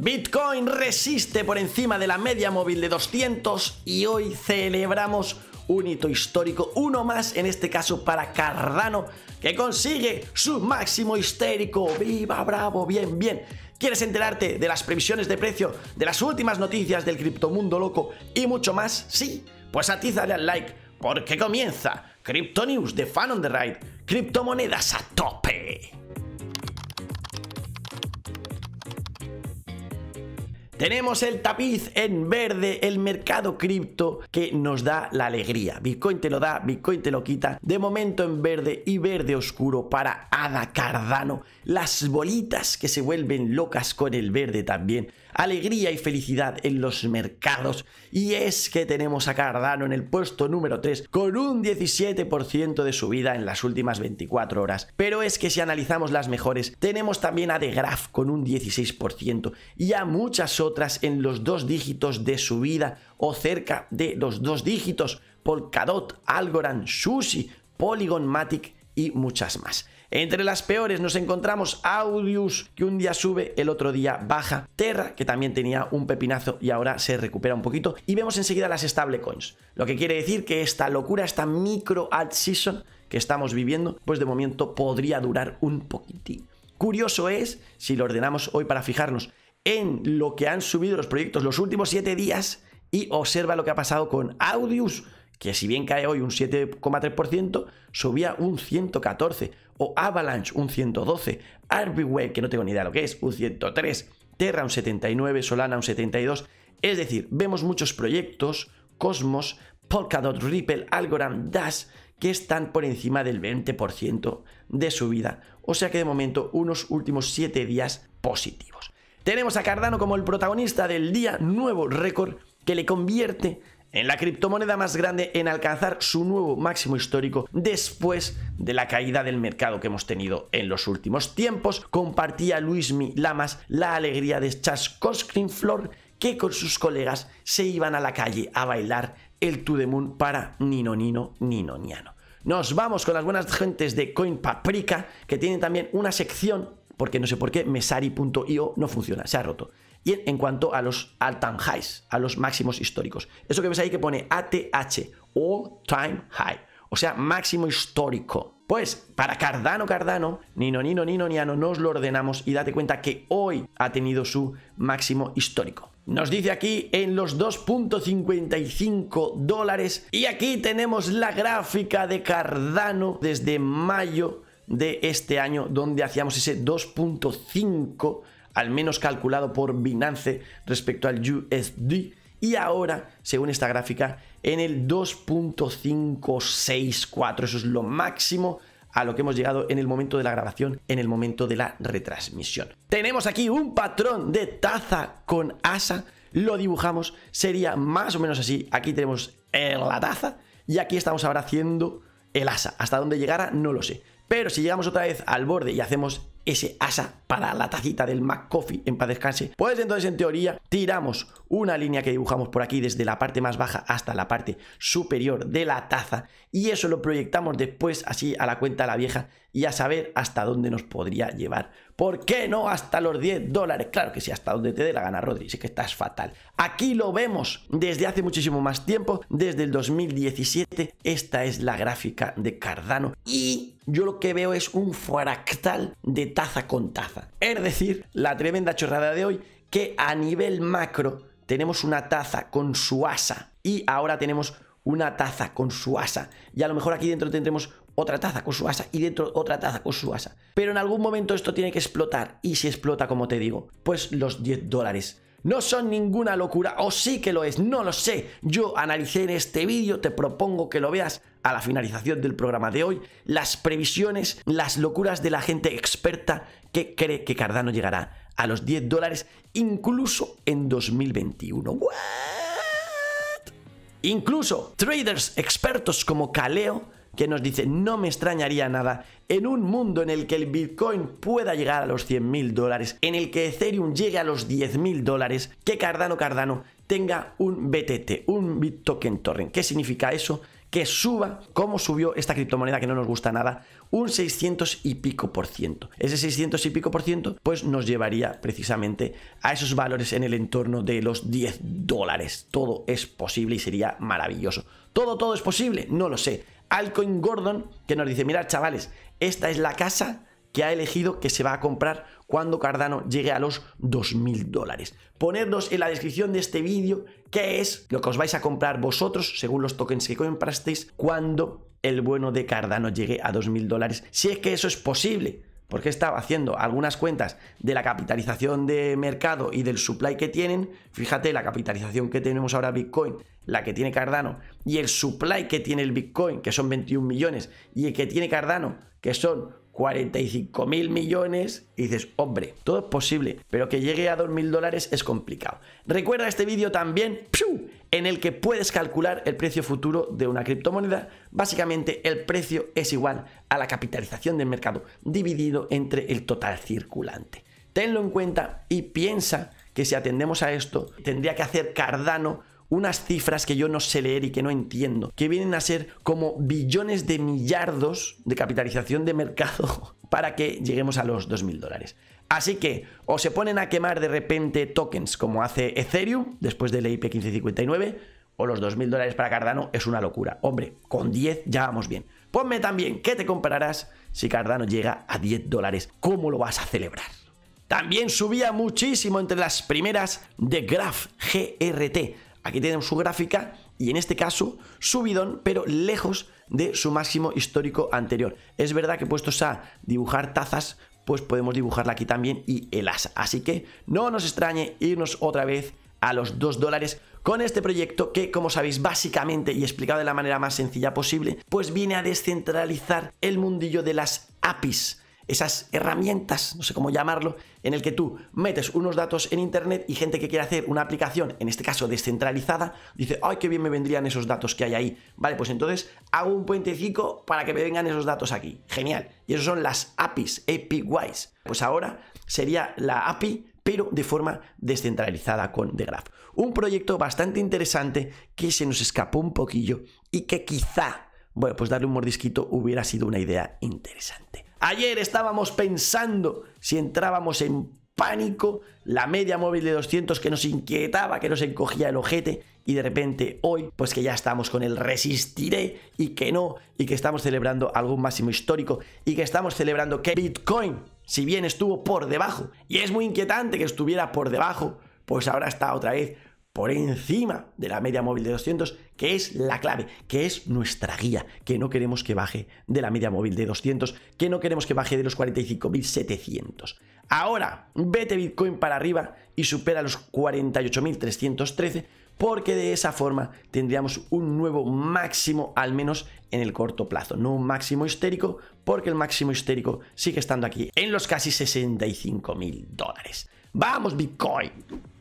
Bitcoin resiste por encima de la media móvil de 200 y hoy celebramos un hito histórico, uno más en este caso para Cardano, que consigue su máximo histérico. ¡Viva, bravo, bien, bien! ¿Quieres enterarte de las previsiones de precio, de las últimas noticias del criptomundo loco y mucho más? Sí, pues atízale al like, porque comienza Crypto News de Fan on the Ride, criptomonedas a tope. Tenemos el tapiz en verde, el mercado cripto que nos da la alegría. Bitcoin te lo da, Bitcoin te lo quita. De momento en verde y verde oscuro para Ada Cardano. Las bolitas que se vuelven locas con el verde también alegría y felicidad en los mercados. Y es que tenemos a Cardano en el puesto número 3 con un 17% de subida en las últimas 24 horas. Pero es que si analizamos las mejores, tenemos también a The Graph con un 16% y a muchas otras en los dos dígitos de subida o cerca de los dos dígitos. Polkadot, Algorand, Sushi, Polygon Matic y muchas más. Entre las peores nos encontramos Audius, que un día sube, el otro día baja. Terra, que también tenía un pepinazo y ahora se recupera un poquito. Y vemos enseguida las stablecoins. Lo que quiere decir que esta locura, esta micro ad season que estamos viviendo, pues de momento podría durar un poquitín. Curioso es, si lo ordenamos hoy para fijarnos en lo que han subido los proyectos los últimos 7 días y observa lo que ha pasado con Audius, que si bien cae hoy un 7,3%, subía un 114% o Avalanche un 112, Way, que no tengo ni idea lo que es, un 103, Terra un 79, Solana un 72. Es decir, vemos muchos proyectos, Cosmos, Polkadot, Ripple, Algorand, Dash, que están por encima del 20% de subida. O sea que de momento unos últimos 7 días positivos. Tenemos a Cardano como el protagonista del día, nuevo récord que le convierte en la criptomoneda más grande en alcanzar su nuevo máximo histórico después de la caída del mercado que hemos tenido en los últimos tiempos, compartía Luismi Lamas la alegría de Chas Flor que con sus colegas se iban a la calle a bailar el Tudemun para Nino Nino Nino Niano. Nos vamos con las buenas gentes de Coin Paprika, que tienen también una sección porque no sé por qué mesari.io no funciona, se ha roto y en cuanto a los all-time highs, a los máximos históricos. Eso que ves ahí que pone ATH, all-time high, o sea, máximo histórico. Pues para Cardano, Cardano, Nino, Nino, Nino, no nos lo ordenamos y date cuenta que hoy ha tenido su máximo histórico. Nos dice aquí en los 2.55 dólares y aquí tenemos la gráfica de Cardano desde mayo de este año donde hacíamos ese 2.5 al menos calculado por Binance respecto al USD. Y ahora, según esta gráfica, en el 2.564. Eso es lo máximo a lo que hemos llegado en el momento de la grabación, en el momento de la retransmisión. Tenemos aquí un patrón de taza con asa, lo dibujamos, sería más o menos así. Aquí tenemos la taza y aquí estamos ahora haciendo el asa. Hasta dónde llegara no lo sé. Pero si llegamos otra vez al borde y hacemos ese asa para la tacita del Mac en paz descanse. Pues entonces en teoría tiramos una línea que dibujamos por aquí desde la parte más baja hasta la parte superior de la taza y eso lo proyectamos después así a la cuenta de la vieja y a saber hasta dónde nos podría llevar. ¿Por qué no hasta los 10 dólares? Claro que sí, hasta donde te dé la gana, Rodri. Sí que estás fatal. Aquí lo vemos desde hace muchísimo más tiempo, desde el 2017. Esta es la gráfica de Cardano y yo lo que veo es un fractal de taza con taza. Es decir, la tremenda chorrada de hoy que a nivel macro tenemos una taza con su asa y ahora tenemos una taza con su asa. Y a lo mejor aquí dentro tendremos otra taza con su asa y dentro otra taza con su asa. Pero en algún momento esto tiene que explotar y si explota, como te digo, pues los 10 dólares no son ninguna locura, o sí que lo es, no lo sé. Yo analicé en este vídeo, te propongo que lo veas a la finalización del programa de hoy, las previsiones, las locuras de la gente experta que cree que Cardano llegará a los 10 dólares incluso en 2021. ¿What? Incluso traders expertos como Kaleo que nos dice, no me extrañaría nada en un mundo en el que el Bitcoin pueda llegar a los 100.000 mil dólares, en el que Ethereum llegue a los 10.000 mil dólares, que Cardano Cardano tenga un BTT, un BitToken Torrent. ¿Qué significa eso? Que suba, como subió esta criptomoneda que no nos gusta nada, un 600 y pico por ciento. Ese 600 y pico por ciento, pues nos llevaría precisamente a esos valores en el entorno de los 10 dólares. Todo es posible y sería maravilloso. ¿Todo, todo es posible? No lo sé. Alcoin Gordon, que nos dice, mirad chavales, esta es la casa que ha elegido que se va a comprar cuando Cardano llegue a los 2.000 dólares. Ponednos en la descripción de este vídeo qué es lo que os vais a comprar vosotros según los tokens que comprasteis cuando el bueno de Cardano llegue a 2.000 dólares, si es que eso es posible porque estaba haciendo algunas cuentas de la capitalización de mercado y del supply que tienen. Fíjate la capitalización que tenemos ahora Bitcoin, la que tiene Cardano, y el supply que tiene el Bitcoin, que son 21 millones, y el que tiene Cardano, que son 45 mil millones y dices, hombre, todo es posible, pero que llegue a 2 mil dólares es complicado. Recuerda este vídeo también en el que puedes calcular el precio futuro de una criptomoneda. Básicamente el precio es igual a la capitalización del mercado dividido entre el total circulante. Tenlo en cuenta y piensa que si atendemos a esto, tendría que hacer Cardano unas cifras que yo no sé leer y que no entiendo, que vienen a ser como billones de millardos de capitalización de mercado para que lleguemos a los 2.000 dólares. Así que o se ponen a quemar de repente tokens como hace Ethereum después del e IP 1559 o los 2.000 dólares para Cardano es una locura. Hombre, con 10 ya vamos bien. Ponme también qué te comprarás si Cardano llega a 10 dólares. ¿Cómo lo vas a celebrar? También subía muchísimo entre las primeras de Graph GRT Aquí tenemos su gráfica y en este caso subidón, pero lejos de su máximo histórico anterior. Es verdad que puestos a dibujar tazas, pues podemos dibujarla aquí también y el asa. Así que no nos extrañe irnos otra vez a los 2 dólares con este proyecto que, como sabéis, básicamente y explicado de la manera más sencilla posible, pues viene a descentralizar el mundillo de las APIs esas herramientas, no sé cómo llamarlo, en el que tú metes unos datos en Internet y gente que quiere hacer una aplicación, en este caso descentralizada, dice, ay, qué bien me vendrían esos datos que hay ahí. Vale, pues entonces hago un puentecico para que me vengan esos datos aquí. Genial. Y eso son las APIs, wise Pues ahora sería la API pero de forma descentralizada con The Graph. Un proyecto bastante interesante que se nos escapó un poquillo y que quizá, bueno, pues darle un mordisquito hubiera sido una idea interesante. Ayer estábamos pensando si entrábamos en pánico, la media móvil de 200 que nos inquietaba, que nos encogía el ojete y de repente hoy pues que ya estamos con el resistiré y que no y que estamos celebrando algún máximo histórico y que estamos celebrando que Bitcoin si bien estuvo por debajo y es muy inquietante que estuviera por debajo pues ahora está otra vez por encima de la media móvil de 200, que es la clave, que es nuestra guía, que no queremos que baje de la media móvil de 200, que no queremos que baje de los 45.700. Ahora, vete Bitcoin para arriba y supera los 48.313 porque de esa forma tendríamos un nuevo máximo al menos en el corto plazo, no un máximo histérico, porque el máximo histérico sigue estando aquí en los casi 65.000 dólares. ¡Vamos Bitcoin!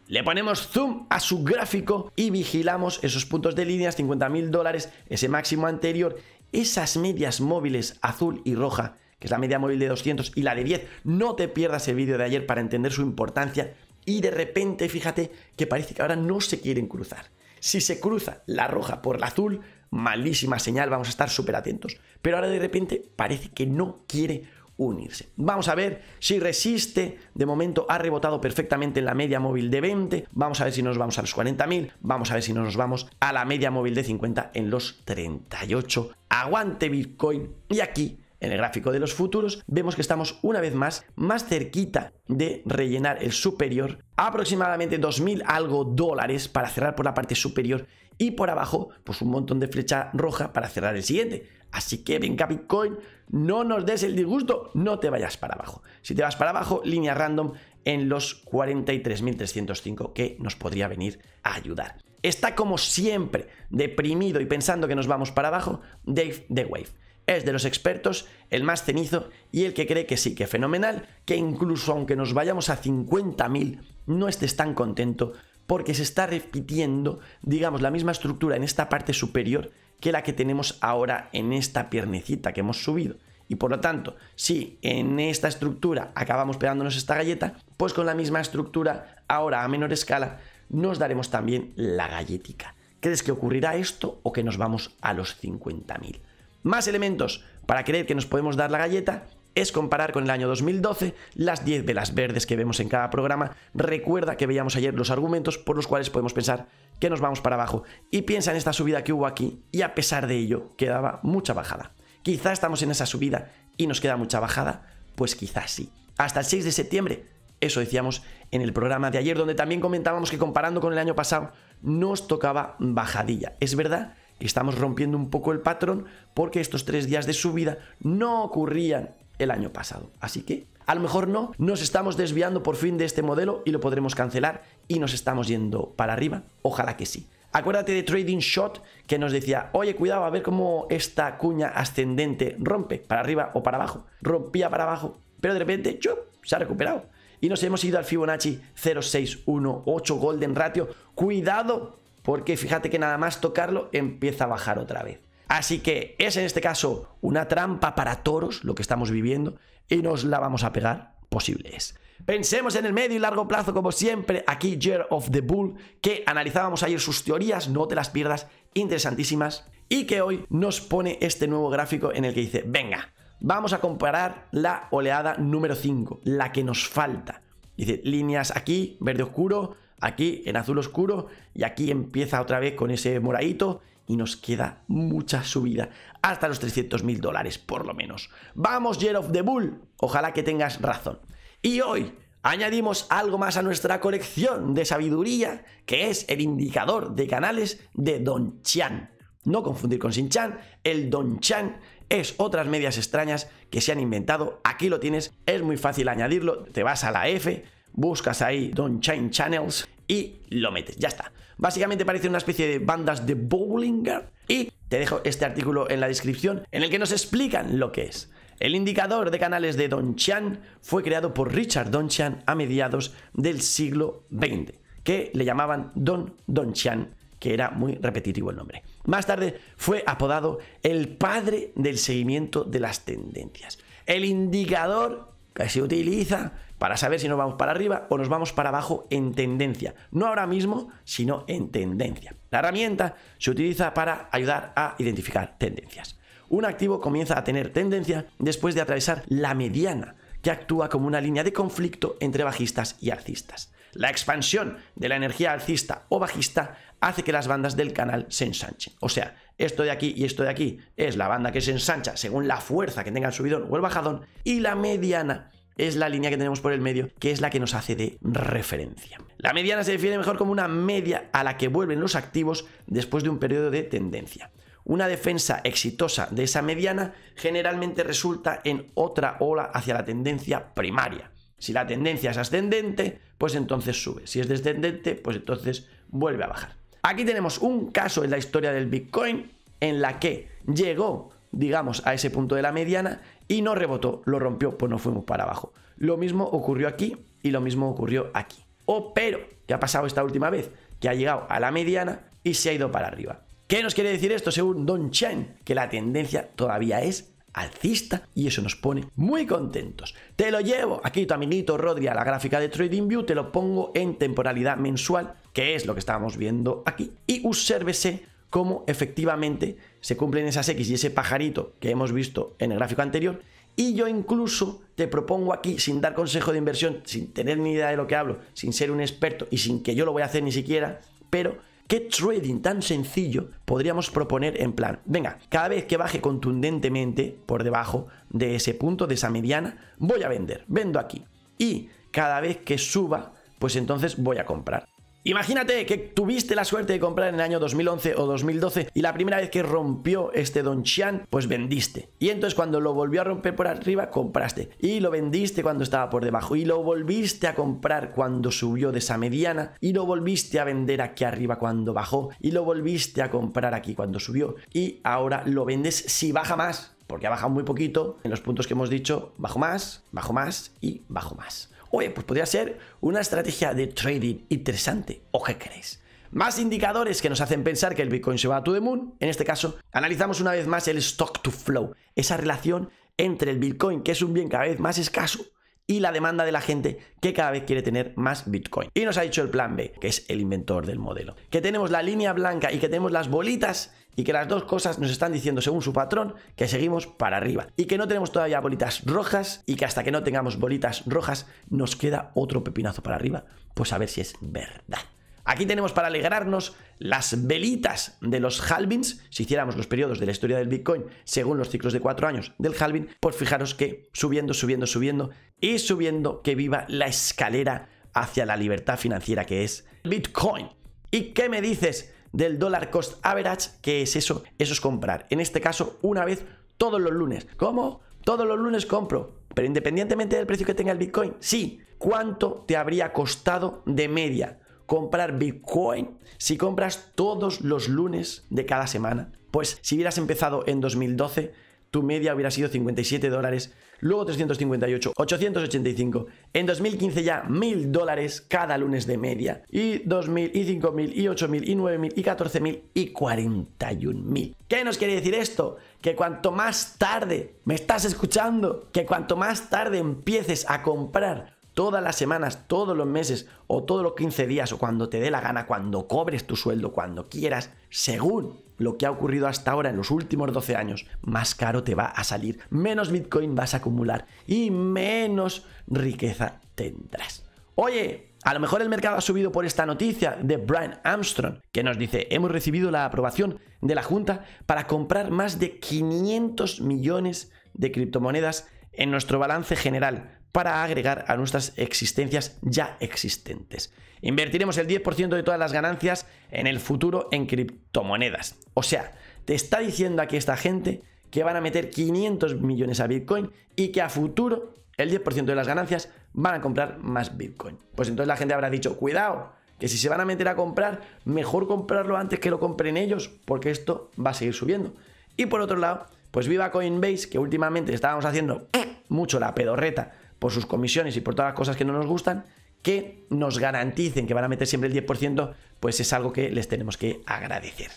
Le ponemos zoom a su gráfico y vigilamos esos puntos de líneas, 50.000 dólares, ese máximo anterior, esas medias móviles azul y roja, que es la media móvil de 200 y la de 10. No te pierdas el vídeo de ayer para entender su importancia y de repente fíjate que parece que ahora no se quieren cruzar. Si se cruza la roja por la azul, malísima señal, vamos a estar súper atentos. Pero ahora de repente parece que no quiere unirse. Vamos a ver si resiste. De momento ha rebotado perfectamente en la media móvil de 20. Vamos a ver si nos vamos a los 40.000. Vamos a ver si nos vamos a la media móvil de 50 en los 38. Aguante Bitcoin. Y aquí en el gráfico de los futuros vemos que estamos una vez más más cerquita de rellenar el superior, aproximadamente 2.000 algo dólares para cerrar por la parte superior y por abajo pues un montón de flecha roja para cerrar el siguiente. Así que venga Bitcoin, no nos des el disgusto, no te vayas para abajo. Si te vas para abajo, línea random en los 43.305 que nos podría venir a ayudar. Está como siempre deprimido y pensando que nos vamos para abajo, Dave The Wave. Es de los expertos, el más cenizo y el que cree que sí, que fenomenal, que incluso aunque nos vayamos a 50.000, no estés tan contento porque se está repitiendo, digamos, la misma estructura en esta parte superior que la que tenemos ahora en esta piernecita que hemos subido. Y por lo tanto, si en esta estructura acabamos pegándonos esta galleta, pues con la misma estructura, ahora a menor escala, nos daremos también la galletica. ¿Crees que ocurrirá esto o que nos vamos a los 50.000? Más elementos para creer que nos podemos dar la galleta es comparar con el año 2012 las 10 velas verdes que vemos en cada programa. Recuerda que veíamos ayer los argumentos por los cuales podemos pensar que nos vamos para abajo y piensa en esta subida que hubo aquí y a pesar de ello quedaba mucha bajada. Quizá estamos en esa subida y nos queda mucha bajada, pues quizás sí. Hasta el 6 de septiembre, eso decíamos en el programa de ayer donde también comentábamos que comparando con el año pasado nos tocaba bajadilla. Es verdad que estamos rompiendo un poco el patrón porque estos tres días de subida no ocurrían el año pasado. Así que a lo mejor no, nos estamos desviando por fin de este modelo y lo podremos cancelar y nos estamos yendo para arriba. Ojalá que sí. Acuérdate de Trading Shot que nos decía, oye, cuidado a ver cómo esta cuña ascendente rompe, para arriba o para abajo. Rompía para abajo, pero de repente ¡chup! se ha recuperado. Y nos hemos ido al Fibonacci 0618 Golden Ratio. Cuidado, porque fíjate que nada más tocarlo empieza a bajar otra vez. Así que es en este caso una trampa para toros lo que estamos viviendo y nos la vamos a pegar, posible es. Pensemos en el medio y largo plazo, como siempre, aquí Year of the Bull, que analizábamos ayer sus teorías, no te las pierdas, interesantísimas, y que hoy nos pone este nuevo gráfico en el que dice, venga, vamos a comparar la oleada número 5, la que nos falta. Dice, líneas aquí, verde oscuro, aquí en azul oscuro, y aquí empieza otra vez con ese moradito, y nos queda mucha subida, hasta los 300 mil dólares por lo menos. Vamos, Year of the Bull, ojalá que tengas razón. Y hoy añadimos algo más a nuestra colección de sabiduría, que es el indicador de canales de Don Chan. No confundir con Sin Chan, el Don Chan es otras medias extrañas que se han inventado, aquí lo tienes, es muy fácil añadirlo, te vas a la F, buscas ahí Don Chan Channels y lo metes, ya está. Básicamente parece una especie de bandas de bowling Y te dejo este artículo en la descripción en el que nos explican lo que es. El indicador de canales de don chan fue creado por Richard don chan a mediados del siglo XX, que le llamaban Don don chan que era muy repetitivo el nombre. Más tarde fue apodado el padre del seguimiento de las tendencias. El indicador que se utiliza para saber si nos vamos para arriba o nos vamos para abajo en tendencia. No ahora mismo, sino en tendencia. La herramienta se utiliza para ayudar a identificar tendencias. Un activo comienza a tener tendencia después de atravesar la mediana, que actúa como una línea de conflicto entre bajistas y alcistas. La expansión de la energía alcista o bajista hace que las bandas del canal se ensanchen. O sea, esto de aquí y esto de aquí es la banda que se ensancha según la fuerza que tenga el subidón o el bajadón y la mediana es la línea que tenemos por el medio, que es la que nos hace de referencia. La mediana se define mejor como una media a la que vuelven los activos después de un periodo de tendencia. Una defensa exitosa de esa mediana generalmente resulta en otra ola hacia la tendencia primaria. Si la tendencia es ascendente, pues entonces sube. Si es descendente, pues entonces vuelve a bajar. Aquí tenemos un caso en la historia del Bitcoin en la que llegó, digamos, a ese punto de la mediana y no rebotó, lo rompió, pues no fuimos para abajo. Lo mismo ocurrió aquí y lo mismo ocurrió aquí. O oh, pero, ¿qué ha pasado esta última vez? Que ha llegado a la mediana y se ha ido para arriba. ¿Qué nos quiere decir esto según Don Chen? Que la tendencia todavía es alcista y eso nos pone muy contentos. Te lo llevo aquí tu amiguito Rodri a la gráfica de TradingView, te lo pongo en temporalidad mensual, que es lo que estábamos viendo aquí, y usérvese cómo efectivamente se cumplen esas X y ese pajarito que hemos visto en el gráfico anterior. Y yo incluso te propongo aquí, sin dar consejo de inversión, sin tener ni idea de lo que hablo, sin ser un experto y sin que yo lo voy a hacer ni siquiera, pero ¿Qué trading tan sencillo podríamos proponer en plan? Venga, cada vez que baje contundentemente por debajo de ese punto, de esa mediana, voy a vender, vendo aquí. Y cada vez que suba, pues entonces voy a comprar. Imagínate que tuviste la suerte de comprar en el año 2011 o 2012 y la primera vez que rompió este Don Chian, pues vendiste. Y entonces cuando lo volvió a romper por arriba, compraste. Y lo vendiste cuando estaba por debajo. Y lo volviste a comprar cuando subió de esa mediana. Y lo volviste a vender aquí arriba cuando bajó. Y lo volviste a comprar aquí cuando subió. Y ahora lo vendes si baja más porque ha bajado muy poquito, en los puntos que hemos dicho, bajo más, bajo más y bajo más. Oye, pues podría ser una estrategia de trading interesante, ¿o qué queréis. Más indicadores que nos hacen pensar que el Bitcoin se va a to the moon. En este caso, analizamos una vez más el stock to flow, esa relación entre el Bitcoin, que es un bien cada vez más escaso, y la demanda de la gente que cada vez quiere tener más Bitcoin. Y nos ha dicho el plan B, que es el inventor del modelo. Que tenemos la línea blanca y que tenemos las bolitas y que las dos cosas nos están diciendo según su patrón que seguimos para arriba y que no tenemos todavía bolitas rojas y que hasta que no tengamos bolitas rojas nos queda otro pepinazo para arriba, pues a ver si es verdad. Aquí tenemos para alegrarnos las velitas de los halvings. Si hiciéramos los periodos de la historia del Bitcoin según los ciclos de cuatro años del halving, pues fijaros que subiendo, subiendo, subiendo y subiendo que viva la escalera hacia la libertad financiera que es Bitcoin. ¿Y qué me dices del dólar cost average, que es eso, eso es comprar. En este caso, una vez todos los lunes. ¿Cómo? Todos los lunes compro, pero independientemente del precio que tenga el Bitcoin, sí. ¿Cuánto te habría costado de media comprar Bitcoin si compras todos los lunes de cada semana? Pues si hubieras empezado en 2012, tu media hubiera sido 57 dólares, luego 358, 885, en 2015 ya 1000 dólares cada lunes de media, y 2000, y 5000, y 8000, y 9000, y 14000, y 41000. ¿Qué nos quiere decir esto? Que cuanto más tarde me estás escuchando, que cuanto más tarde empieces a comprar todas las semanas, todos los meses o todos los 15 días o cuando te dé la gana, cuando cobres tu sueldo, cuando quieras, según lo que ha ocurrido hasta ahora en los últimos 12 años, más caro te va a salir, menos Bitcoin vas a acumular y menos riqueza tendrás. Oye, a lo mejor el mercado ha subido por esta noticia de Brian Armstrong, que nos dice, hemos recibido la aprobación de la Junta para comprar más de 500 millones de criptomonedas en nuestro balance general para agregar a nuestras existencias ya existentes. Invertiremos el 10% de todas las ganancias en el futuro en criptomonedas. O sea, te está diciendo aquí esta gente que van a meter 500 millones a Bitcoin y que a futuro el 10% de las ganancias van a comprar más Bitcoin. Pues entonces la gente habrá dicho, cuidado, que si se van a meter a comprar, mejor comprarlo antes que lo compren ellos, porque esto va a seguir subiendo. Y por otro lado, pues viva Coinbase, que últimamente estábamos haciendo mucho la pedorreta por sus comisiones y por todas las cosas que no nos gustan, que nos garanticen que van a meter siempre el 10%, pues es algo que les tenemos que agradecer.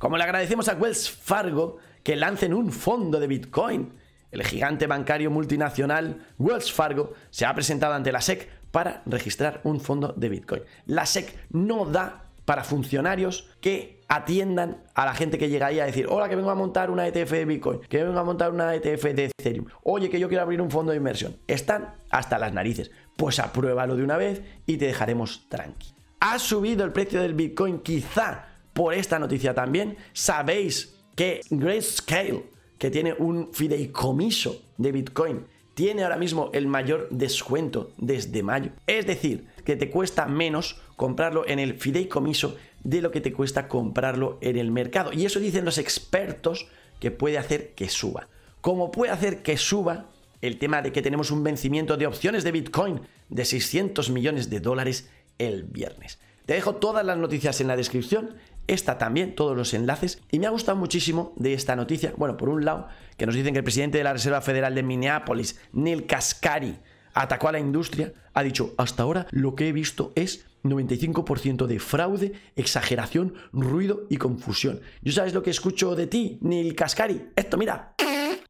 Como le agradecemos a Wells Fargo que lancen un fondo de Bitcoin. El gigante bancario multinacional Wells Fargo se ha presentado ante la SEC para registrar un fondo de Bitcoin. La SEC no da para funcionarios que atiendan a la gente que llega ahí a decir, hola, que vengo a montar una ETF de Bitcoin, que vengo a montar una ETF de Ethereum, oye, que yo quiero abrir un fondo de inversión. Están hasta las narices. Pues apruébalo de una vez y te dejaremos tranqui. Ha subido el precio del Bitcoin quizá por esta noticia también. Sabéis que Grayscale, que tiene un fideicomiso de Bitcoin, tiene ahora mismo el mayor descuento desde mayo. Es decir, que te cuesta menos comprarlo en el fideicomiso de lo que te cuesta comprarlo en el mercado. Y eso dicen los expertos que puede hacer que suba. Como puede hacer que suba el tema de que tenemos un vencimiento de opciones de Bitcoin de 600 millones de dólares el viernes. Te dejo todas las noticias en la descripción esta también, todos los enlaces. Y me ha gustado muchísimo de esta noticia, bueno, por un lado, que nos dicen que el presidente de la Reserva Federal de Minneapolis, Neil Cascari... atacó a la industria, ha dicho, hasta ahora lo que he visto es 95% de fraude, exageración, ruido y confusión. ¿Yo sabes lo que escucho de ti, Neil Cascari... Esto, mira.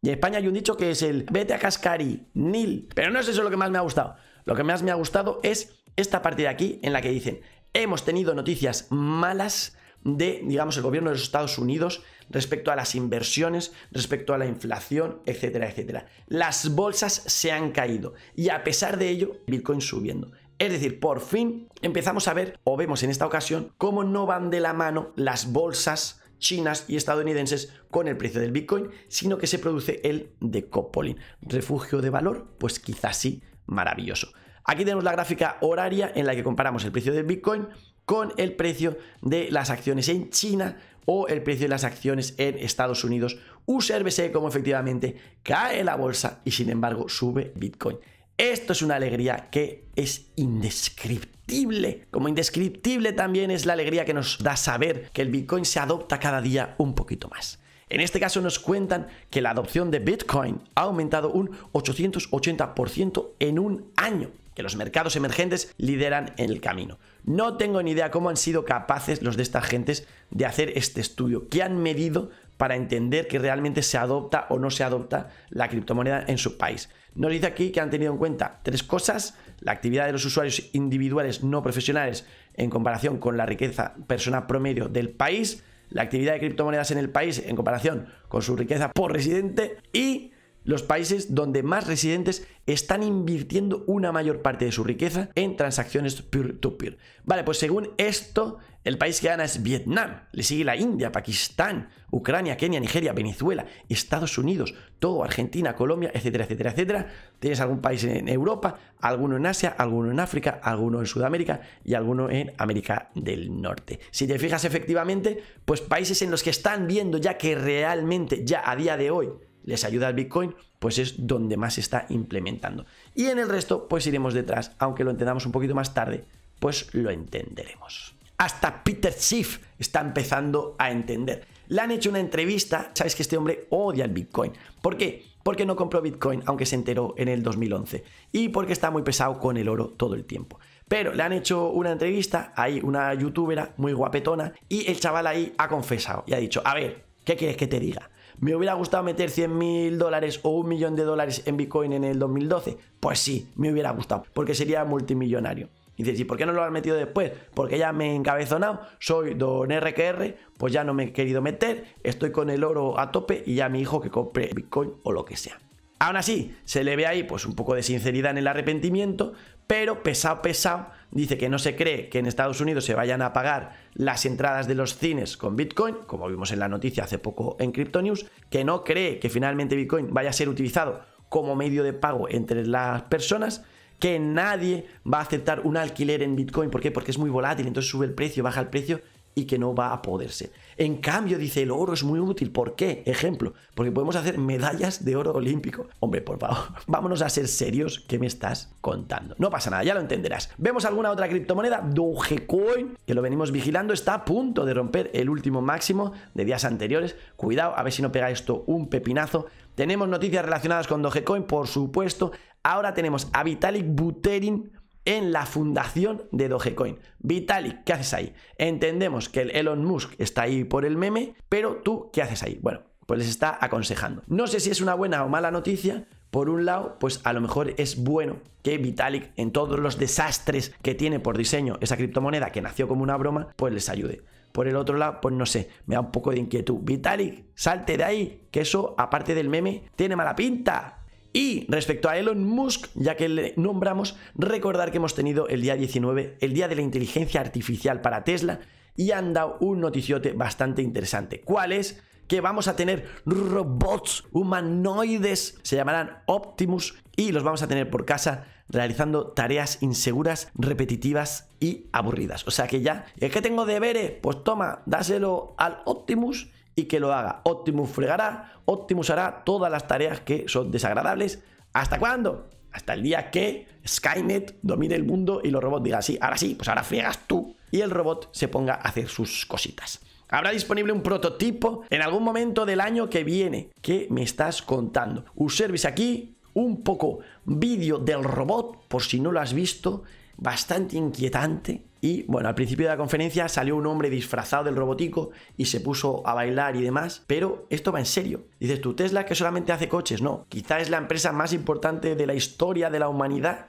Y en España hay un dicho que es el vete a Cascari, Neil. Pero no es eso lo que más me ha gustado. Lo que más me ha gustado es esta parte de aquí en la que dicen, hemos tenido noticias malas de, digamos, el gobierno de los Estados Unidos respecto a las inversiones, respecto a la inflación, etcétera, etcétera. Las bolsas se han caído y a pesar de ello, Bitcoin subiendo. Es decir, por fin empezamos a ver o vemos en esta ocasión cómo no van de la mano las bolsas chinas y estadounidenses con el precio del Bitcoin, sino que se produce el decoupling. Refugio de valor, pues quizás sí, maravilloso. Aquí tenemos la gráfica horaria en la que comparamos el precio del Bitcoin con el precio de las acciones en China o el precio de las acciones en Estados Unidos. usérvese como efectivamente cae la bolsa y sin embargo sube Bitcoin. Esto es una alegría que es indescriptible. Como indescriptible también es la alegría que nos da saber que el Bitcoin se adopta cada día un poquito más. En este caso nos cuentan que la adopción de Bitcoin ha aumentado un 880% en un año los mercados emergentes lideran en el camino. No tengo ni idea cómo han sido capaces los de estas gentes de hacer este estudio, qué han medido para entender que realmente se adopta o no se adopta la criptomoneda en su país. Nos dice aquí que han tenido en cuenta tres cosas, la actividad de los usuarios individuales no profesionales en comparación con la riqueza persona promedio del país, la actividad de criptomonedas en el país en comparación con su riqueza por residente y los países donde más residentes están invirtiendo una mayor parte de su riqueza en transacciones peer-to-peer. Vale, pues según esto, el país que gana es Vietnam, le sigue la India, Pakistán, Ucrania, Kenia, Nigeria, Venezuela, Estados Unidos, todo, Argentina, Colombia, etcétera, etcétera, etcétera. Tienes algún país en Europa, alguno en Asia, alguno en África, alguno en Sudamérica y alguno en América del Norte. Si te fijas efectivamente, pues países en los que están viendo ya que realmente, ya a día de hoy, les ayuda al Bitcoin, pues es donde más se está implementando. Y en el resto, pues iremos detrás, aunque lo entendamos un poquito más tarde, pues lo entenderemos. Hasta Peter Schiff está empezando a entender. Le han hecho una entrevista, sabes que este hombre odia el Bitcoin. ¿Por qué? Porque no compró Bitcoin, aunque se enteró en el 2011, y porque está muy pesado con el oro todo el tiempo. Pero le han hecho una entrevista, hay una youtubera muy guapetona, y el chaval ahí ha confesado y ha dicho, a ver, ¿qué quieres que te diga? ¿Me hubiera gustado meter 100 mil dólares o un millón de dólares en Bitcoin en el 2012? Pues sí, me hubiera gustado, porque sería multimillonario. Y dices, ¿y por qué no lo han metido después? Porque ya me he encabezonado, soy don RQR, pues ya no me he querido meter, estoy con el oro a tope y ya mi hijo que compre Bitcoin o lo que sea. Aún así, se le ve ahí pues un poco de sinceridad en el arrepentimiento, pero pesado, pesado, dice que no se cree que en Estados Unidos se vayan a pagar las entradas de los cines con Bitcoin, como vimos en la noticia hace poco en CryptoNews, que no cree que finalmente Bitcoin vaya a ser utilizado como medio de pago entre las personas, que nadie va a aceptar un alquiler en Bitcoin, ¿por qué? Porque es muy volátil, entonces sube el precio, baja el precio y que no va a poderse. En cambio, dice, el oro es muy útil. ¿Por qué? Ejemplo, porque podemos hacer medallas de oro olímpico. Hombre, por favor, vámonos a ser serios. ¿Qué me estás contando? No pasa nada, ya lo entenderás. Vemos alguna otra criptomoneda, Dogecoin, que lo venimos vigilando, está a punto de romper el último máximo de días anteriores. Cuidado, a ver si no pega esto un pepinazo. Tenemos noticias relacionadas con Dogecoin, por supuesto. Ahora tenemos a Vitalik Buterin, en la fundación de Dogecoin. Vitalik, ¿qué haces ahí? Entendemos que el Elon Musk está ahí por el meme, pero tú, ¿qué haces ahí? Bueno, pues les está aconsejando. No sé si es una buena o mala noticia, por un lado, pues a lo mejor es bueno que Vitalik en todos los desastres que tiene por diseño esa criptomoneda que nació como una broma, pues les ayude. Por el otro lado, pues no sé, me da un poco de inquietud. Vitalik, salte de ahí, que eso, aparte del meme, tiene mala pinta. Y respecto a Elon Musk, ya que le nombramos, recordar que hemos tenido el día 19, el día de la inteligencia artificial para Tesla, y han dado un noticiote bastante interesante. ¿Cuál es? Que vamos a tener robots humanoides, se llamarán Optimus, y los vamos a tener por casa realizando tareas inseguras, repetitivas y aburridas. O sea que ya, el que tengo deberes? Pues toma, dáselo al Optimus y que lo haga. Optimus fregará, Optimus hará todas las tareas que son desagradables. ¿Hasta cuándo? Hasta el día que Skynet domine el mundo y los robots digan, sí, ahora sí, pues ahora fregas tú. Y el robot se ponga a hacer sus cositas. Habrá disponible un prototipo en algún momento del año que viene. ¿Qué me estás contando? Uservis aquí un poco vídeo del robot, por si no lo has visto, bastante inquietante y bueno, al principio de la conferencia salió un hombre disfrazado del robotico y se puso a bailar y demás, pero esto va en serio. Dices tú, Tesla que solamente hace coches, no, quizás es la empresa más importante de la historia de la humanidad.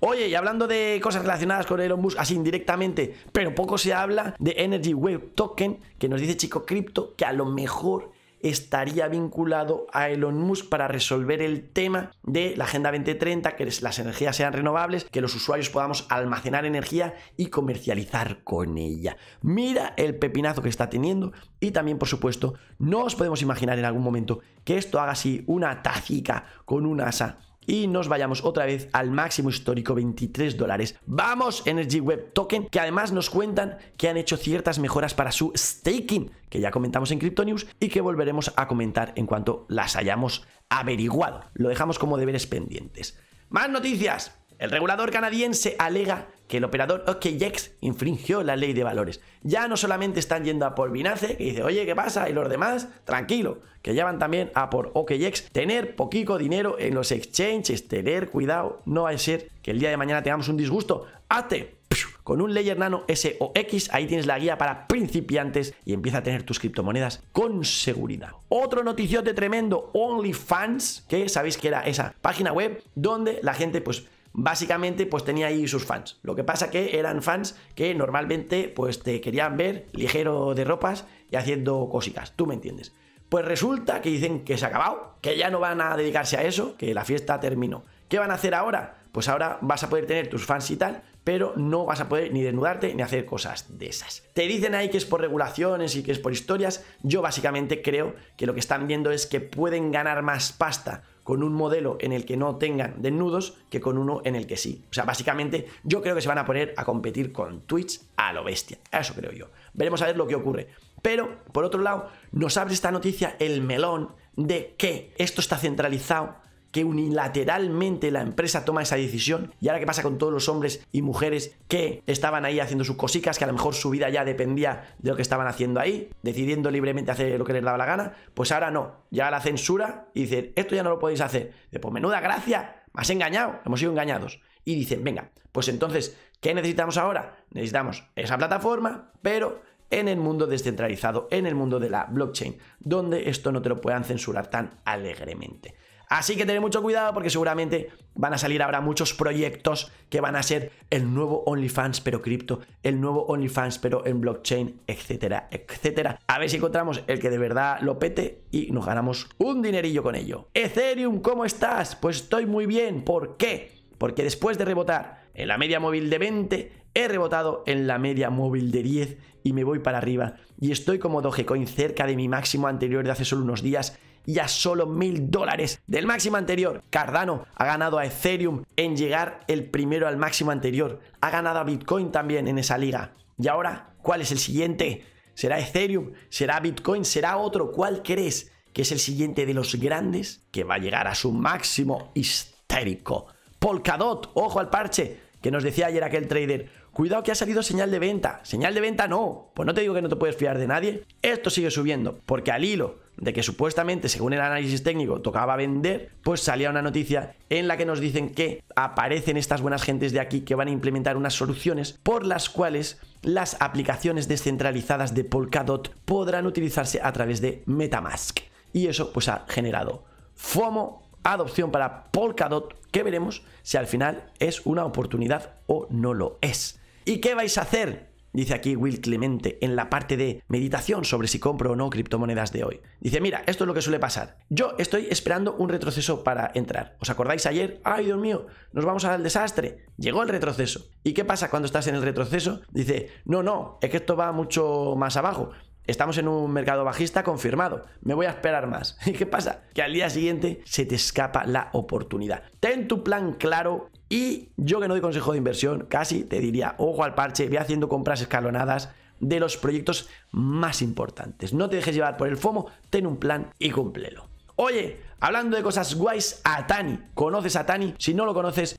Oye, y hablando de cosas relacionadas con Elon Musk, así indirectamente, pero poco se habla de Energy Web Token, que nos dice Chico Cripto que a lo mejor estaría vinculado a Elon Musk para resolver el tema de la Agenda 2030, que las energías sean renovables, que los usuarios podamos almacenar energía y comercializar con ella. Mira el pepinazo que está teniendo y también, por supuesto, no os podemos imaginar en algún momento que esto haga así una tacica con un asa y nos vayamos otra vez al máximo histórico, 23 dólares. Vamos, Energy Web Token, que además nos cuentan que han hecho ciertas mejoras para su staking, que ya comentamos en Crypto News y que volveremos a comentar en cuanto las hayamos averiguado. Lo dejamos como deberes pendientes. Más noticias. El regulador canadiense alega que el operador OKJX infringió la ley de valores. Ya no solamente están yendo a por Binance, que dice, oye, ¿qué pasa? Y los demás, tranquilo, que llevan también a por OKJX. Tener poquito dinero en los exchanges, tener cuidado, no va a ser que el día de mañana tengamos un disgusto. ¡Ate! Con un Layer Nano SOX, ahí tienes la guía para principiantes y empieza a tener tus criptomonedas con seguridad. Otro noticiote tremendo, OnlyFans, que sabéis que era esa página web donde la gente pues básicamente pues tenía ahí sus fans. Lo que pasa que eran fans que normalmente pues te querían ver ligero de ropas y haciendo cositas, tú me entiendes. Pues resulta que dicen que se ha acabado, que ya no van a dedicarse a eso, que la fiesta terminó. ¿Qué van a hacer ahora? Pues ahora vas a poder tener tus fans y tal, pero no vas a poder ni desnudarte ni hacer cosas de esas. Te dicen ahí que es por regulaciones y que es por historias. Yo básicamente creo que lo que están viendo es que pueden ganar más pasta con un modelo en el que no tengan desnudos que con uno en el que sí. O sea, básicamente yo creo que se van a poner a competir con Twitch a lo bestia. Eso creo yo. Veremos a ver lo que ocurre. Pero, por otro lado, nos abre esta noticia el melón de que esto está centralizado que unilateralmente la empresa toma esa decisión. Y ahora qué pasa con todos los hombres y mujeres que estaban ahí haciendo sus cosicas, que a lo mejor su vida ya dependía de lo que estaban haciendo ahí, decidiendo libremente hacer lo que les daba la gana. Pues ahora no, llega la censura y dicen, esto ya no lo podéis hacer. De pues menuda gracia, me has engañado, hemos sido engañados. Y dicen, venga, pues entonces, ¿qué necesitamos ahora? Necesitamos esa plataforma, pero en el mundo descentralizado, en el mundo de la blockchain, donde esto no te lo puedan censurar tan alegremente. Así que tened mucho cuidado porque seguramente van a salir habrá muchos proyectos que van a ser el nuevo OnlyFans pero cripto, el nuevo OnlyFans pero en blockchain, etcétera, etcétera. A ver si encontramos el que de verdad lo pete y nos ganamos un dinerillo con ello. Ethereum, ¿cómo estás? Pues estoy muy bien. ¿Por qué? Porque después de rebotar en la media móvil de 20, he rebotado en la media móvil de 10 y me voy para arriba. Y estoy como Dogecoin cerca de mi máximo anterior de hace solo unos días y a solo mil dólares del máximo anterior. Cardano ha ganado a Ethereum en llegar el primero al máximo anterior. Ha ganado a Bitcoin también en esa liga. Y ahora, ¿cuál es el siguiente? ¿Será Ethereum? ¿Será Bitcoin? ¿Será otro? ¿Cuál crees que es el siguiente de los grandes que va a llegar a su máximo histérico? Polkadot, ojo al parche, que nos decía ayer aquel trader. Cuidado que ha salido señal de venta. Señal de venta no. Pues no te digo que no te puedes fiar de nadie. Esto sigue subiendo. Porque al hilo de que supuestamente, según el análisis técnico, tocaba vender, pues salía una noticia en la que nos dicen que aparecen estas buenas gentes de aquí que van a implementar unas soluciones por las cuales las aplicaciones descentralizadas de Polkadot podrán utilizarse a través de Metamask. Y eso pues ha generado FOMO, adopción para Polkadot, que veremos si al final es una oportunidad o no lo es. ¿Y qué vais a hacer? Dice aquí Will Clemente en la parte de meditación sobre si compro o no criptomonedas de hoy. Dice, mira, esto es lo que suele pasar. Yo estoy esperando un retroceso para entrar. ¿Os acordáis ayer? Ay, Dios mío, nos vamos al desastre. Llegó el retroceso. ¿Y qué pasa cuando estás en el retroceso? Dice, no, no, es que esto va mucho más abajo. Estamos en un mercado bajista confirmado. Me voy a esperar más. ¿Y qué pasa? Que al día siguiente se te escapa la oportunidad. Ten tu plan claro y yo que no doy consejo de inversión, casi te diría, ojo al parche, ve haciendo compras escalonadas de los proyectos más importantes. No te dejes llevar por el FOMO, ten un plan y cúmplelo. Oye, hablando de cosas guays, Tani ¿Conoces a Tani Si no lo conoces,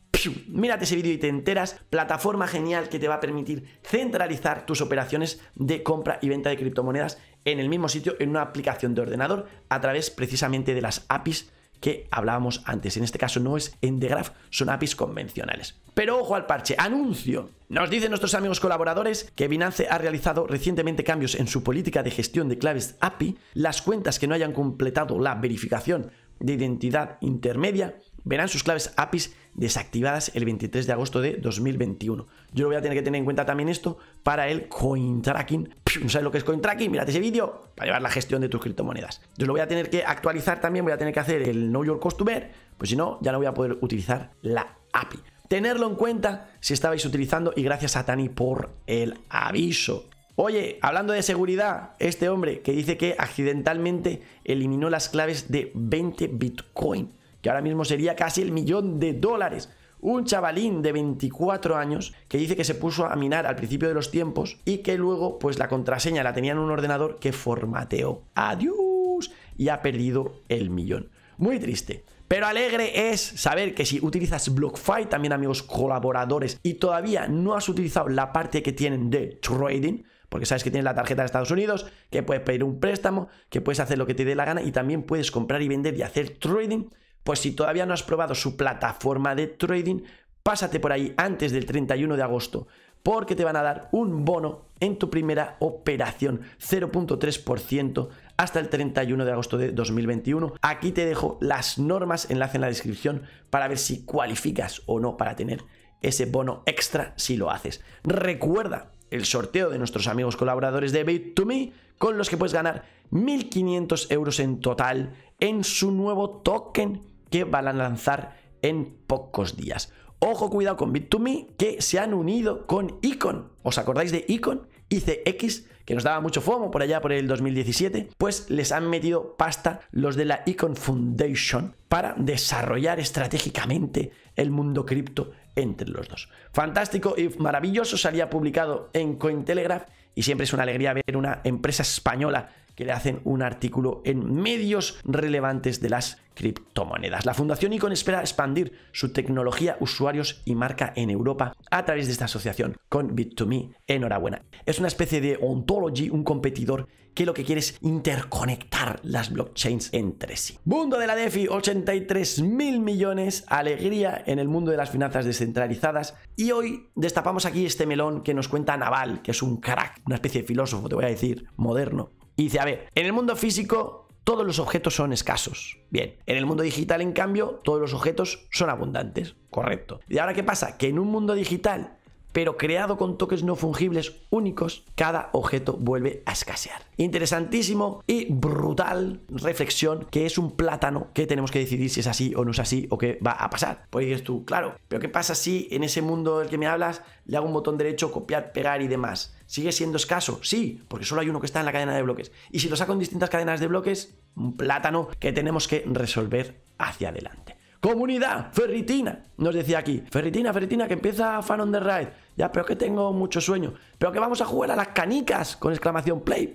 mírate ese vídeo y te enteras. Plataforma genial que te va a permitir centralizar tus operaciones de compra y venta de criptomonedas en el mismo sitio, en una aplicación de ordenador, a través precisamente de las APIs que hablábamos antes. En este caso no es Endegraph, son APIs convencionales. Pero ojo al parche, anuncio. Nos dicen nuestros amigos colaboradores que Binance ha realizado recientemente cambios en su política de gestión de claves API. Las cuentas que no hayan completado la verificación de identidad intermedia verán sus claves APIs desactivadas el 23 de agosto de 2021. Yo lo voy a tener que tener en cuenta también esto para el coin tracking. ¿No sabes lo que es coin tracking? Mírate ese vídeo para llevar la gestión de tus criptomonedas. Yo lo voy a tener que actualizar también, voy a tener que hacer el Know Your Customer, pues si no, ya no voy a poder utilizar la API. Tenerlo en cuenta si estabais utilizando y gracias a Tani por el aviso. Oye, hablando de seguridad, este hombre que dice que accidentalmente eliminó las claves de 20 Bitcoin que ahora mismo sería casi el millón de dólares. Un chavalín de 24 años que dice que se puso a minar al principio de los tiempos y que luego pues la contraseña la tenía en un ordenador que formateó. Adiós. Y ha perdido el millón. Muy triste. Pero alegre es saber que si utilizas BlockFi, también amigos colaboradores, y todavía no has utilizado la parte que tienen de trading, porque sabes que tienes la tarjeta de Estados Unidos, que puedes pedir un préstamo, que puedes hacer lo que te dé la gana y también puedes comprar y vender y hacer trading, pues si todavía no has probado su plataforma de trading, pásate por ahí antes del 31 de agosto, porque te van a dar un bono en tu primera operación, 0.3% hasta el 31 de agosto de 2021. Aquí te dejo las normas, enlace en la descripción, para ver si cualificas o no para tener ese bono extra si lo haces. Recuerda el sorteo de nuestros amigos colaboradores de Bit2Me, con los que puedes ganar 1.500 euros en total en su nuevo token que van a lanzar en pocos días. Ojo, cuidado con Bit2Me, que se han unido con Icon. ¿Os acordáis de Icon? ICX, que nos daba mucho FOMO por allá por el 2017, pues les han metido pasta los de la Icon Foundation para desarrollar estratégicamente el mundo cripto entre los dos. Fantástico y maravilloso, salía publicado en Cointelegraph y siempre es una alegría ver una empresa española que le hacen un artículo en medios relevantes de las criptomonedas. La Fundación Icon espera expandir su tecnología, usuarios y marca en Europa a través de esta asociación con Bit2Me. Enhorabuena. Es una especie de ontology, un competidor que lo que quiere es interconectar las blockchains entre sí. Mundo de la DeFi, 83 mil millones, alegría en el mundo de las finanzas descentralizadas. Y hoy destapamos aquí este melón que nos cuenta Naval, que es un crack, una especie de filósofo, te voy a decir, moderno dice, a ver, en el mundo físico todos los objetos son escasos. Bien, en el mundo digital, en cambio, todos los objetos son abundantes. Correcto. ¿Y ahora qué pasa? Que en un mundo digital pero creado con toques no fungibles únicos, cada objeto vuelve a escasear. Interesantísimo y brutal reflexión que es un plátano que tenemos que decidir si es así o no es así o qué va a pasar. Pues dices tú, claro, pero ¿qué pasa si en ese mundo del que me hablas le hago un botón derecho, copiar, pegar y demás? ¿Sigue siendo escaso? Sí, porque solo hay uno que está en la cadena de bloques. Y si lo saco en distintas cadenas de bloques, un plátano que tenemos que resolver hacia adelante. Comunidad, ferritina. Nos decía aquí, ferritina, ferritina, que empieza Fan on the Ride. Ya, pero que tengo mucho sueño. Pero que vamos a jugar a las canicas con exclamación play.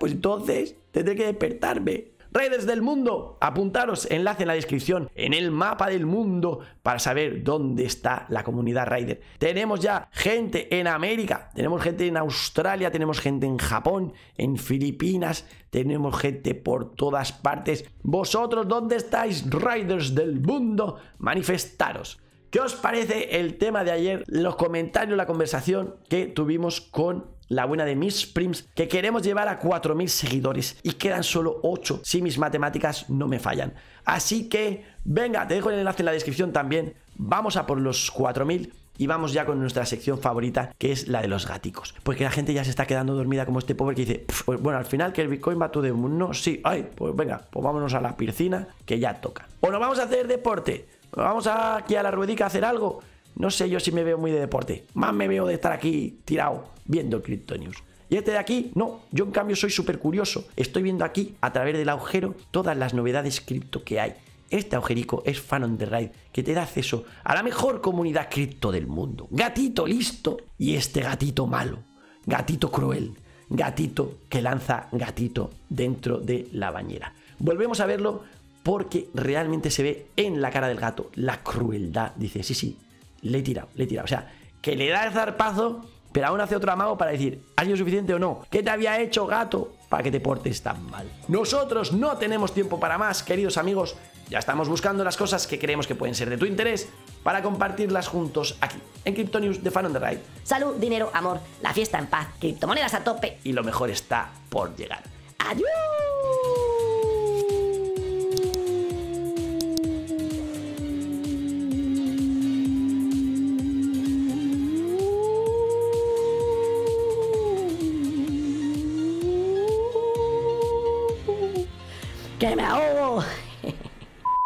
Pues entonces tendré que despertarme. Raiders del mundo, apuntaros, enlace en la descripción, en el mapa del mundo, para saber dónde está la comunidad Raider. Tenemos ya gente en América, tenemos gente en Australia, tenemos gente en Japón, en Filipinas, tenemos gente por todas partes. Vosotros, ¿dónde estáis, Raiders del mundo? Manifestaros. ¿Qué os parece el tema de ayer, los comentarios, la conversación que tuvimos con la buena de mis prims, que queremos llevar a 4.000 seguidores y quedan solo 8 si mis matemáticas no me fallan. Así que, venga, te dejo el enlace en la descripción también. Vamos a por los 4.000 y vamos ya con nuestra sección favorita, que es la de los gaticos. Porque la gente ya se está quedando dormida como este pobre que dice, pues, bueno, al final que el Bitcoin va todo de mundo, sí, ay, pues venga, pues vámonos a la piscina, que ya toca. O nos vamos a hacer deporte, vamos aquí a la ruedica a hacer algo. No sé yo si me veo muy de deporte, más me veo de estar aquí tirado viendo News. Y este de aquí, no, yo en cambio soy súper curioso. Estoy viendo aquí, a través del agujero, todas las novedades cripto que hay. Este agujerico es Fan on the Ride, que te da acceso a la mejor comunidad cripto del mundo. Gatito listo y este gatito malo, gatito cruel, gatito que lanza gatito dentro de la bañera. Volvemos a verlo porque realmente se ve en la cara del gato la crueldad. Dice, sí, sí, le he tirado, le he tirado. O sea, que le da el zarpazo pero aún hace otro amago para decir, ¿ha sido suficiente o no? ¿Qué te había hecho, gato? Para que te portes tan mal. Nosotros no tenemos tiempo para más, queridos amigos. Ya estamos buscando las cosas que creemos que pueden ser de tu interés para compartirlas juntos aquí, en CryptoNews de Fan on the Ride. Salud, dinero, amor, la fiesta en paz, criptomonedas a tope. Y lo mejor está por llegar. ¡Adiós!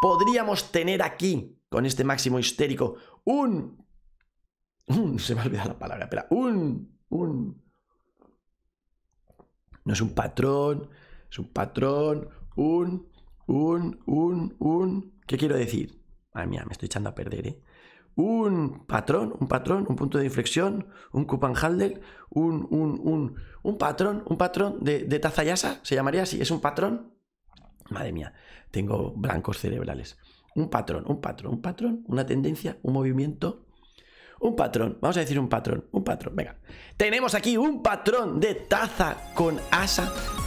Podríamos tener aquí, con este máximo histérico, un... se me ha olvidado la palabra, espera. Un... un... No es un patrón, es un patrón, un... un... un... un... ¿Qué quiero decir? Madre mía, me estoy echando a perder, ¿eh? un patrón, un patrón, un punto de inflexión, un coupon Handel, un, un, un, patrón, un patrón de, de tazayasa, se llamaría así, es un patrón. Madre mía, tengo blancos cerebrales. Un patrón, un patrón, un patrón, una tendencia, un movimiento. Un patrón, vamos a decir un patrón, un patrón, venga. Tenemos aquí un patrón de taza con asa